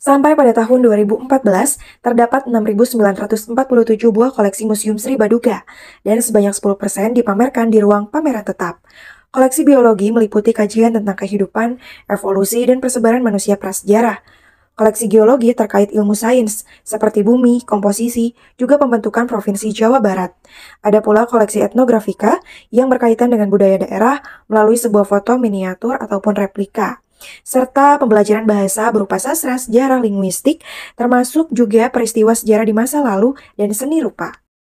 Sampai pada tahun 2014, terdapat 6.947 buah koleksi Museum Sri Baduga, dan sebanyak 10% dipamerkan di ruang pameran tetap. Koleksi biologi meliputi kajian tentang kehidupan, evolusi, dan persebaran manusia prasejarah. Koleksi geologi terkait ilmu sains, seperti bumi, komposisi, juga pembentukan Provinsi Jawa Barat. Ada pula koleksi etnografika yang berkaitan dengan budaya daerah melalui sebuah foto miniatur ataupun replika serta pembelajaran bahasa berupa sastra sejarah linguistik, termasuk juga peristiwa sejarah di masa lalu dan seni rupa.